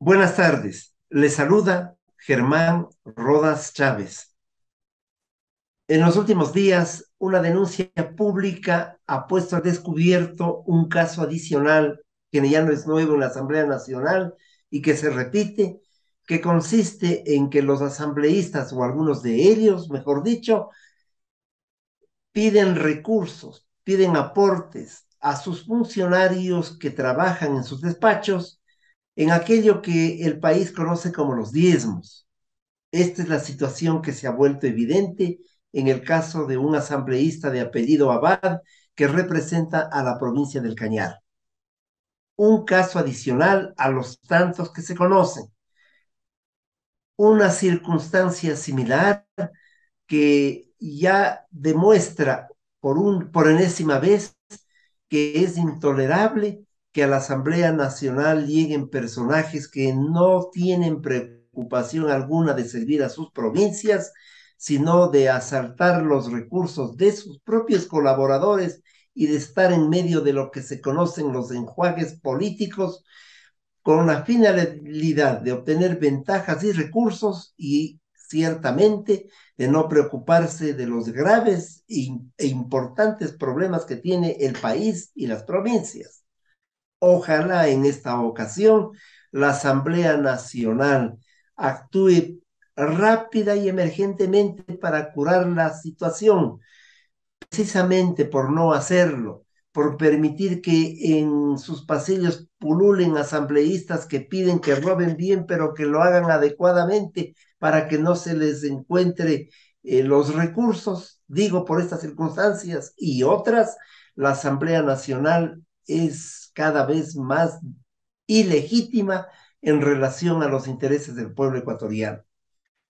Buenas tardes. Les saluda Germán Rodas Chávez. En los últimos días, una denuncia pública ha puesto a descubierto un caso adicional que ya no es nuevo en la Asamblea Nacional y que se repite, que consiste en que los asambleístas o algunos de ellos, mejor dicho, piden recursos, piden aportes a sus funcionarios que trabajan en sus despachos en aquello que el país conoce como los diezmos. Esta es la situación que se ha vuelto evidente en el caso de un asambleísta de apellido Abad que representa a la provincia del Cañar. Un caso adicional a los tantos que se conocen. Una circunstancia similar que ya demuestra por, un, por enésima vez que es intolerable que a la Asamblea Nacional lleguen personajes que no tienen preocupación alguna de servir a sus provincias, sino de asaltar los recursos de sus propios colaboradores y de estar en medio de lo que se conocen los enjuagues políticos con la finalidad de obtener ventajas y recursos y ciertamente de no preocuparse de los graves e importantes problemas que tiene el país y las provincias. Ojalá en esta ocasión la Asamblea Nacional actúe rápida y emergentemente para curar la situación, precisamente por no hacerlo, por permitir que en sus pasillos pululen asambleístas que piden que roben bien, pero que lo hagan adecuadamente para que no se les encuentre eh, los recursos, digo, por estas circunstancias y otras, la Asamblea Nacional es cada vez más ilegítima en relación a los intereses del pueblo ecuatoriano.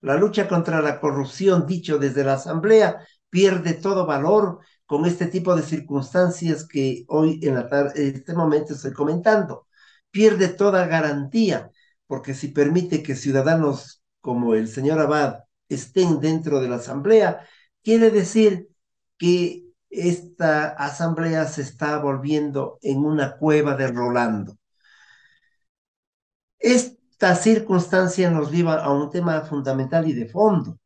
La lucha contra la corrupción, dicho desde la Asamblea, pierde todo valor con este tipo de circunstancias que hoy en, la este momento estoy comentando. Pierde toda garantía, porque si permite que ciudadanos como el señor Abad estén dentro de la Asamblea, quiere decir que esta asamblea se está volviendo en una cueva de Rolando. Esta circunstancia nos lleva a un tema fundamental y de fondo.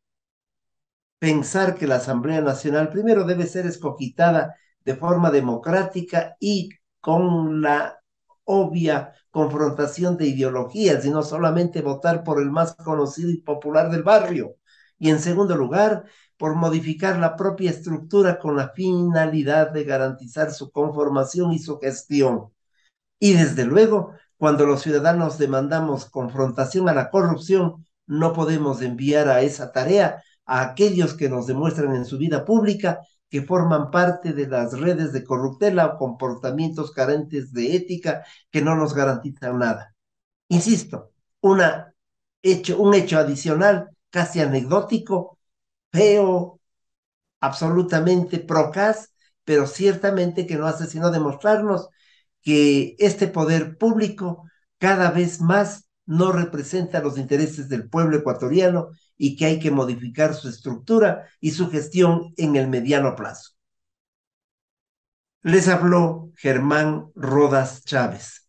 Pensar que la Asamblea Nacional primero debe ser escogitada de forma democrática y con la obvia confrontación de ideologías y no solamente votar por el más conocido y popular del barrio. Y en segundo lugar, por modificar la propia estructura con la finalidad de garantizar su conformación y su gestión. Y desde luego, cuando los ciudadanos demandamos confrontación a la corrupción, no podemos enviar a esa tarea a aquellos que nos demuestran en su vida pública que forman parte de las redes de corruptela o comportamientos carentes de ética que no nos garantizan nada. Insisto, una un hecho adicional, casi anecdótico, feo, absolutamente procaz, pero ciertamente que no hace sino demostrarnos que este poder público cada vez más no representa los intereses del pueblo ecuatoriano y que hay que modificar su estructura y su gestión en el mediano plazo. Les habló Germán Rodas Chávez.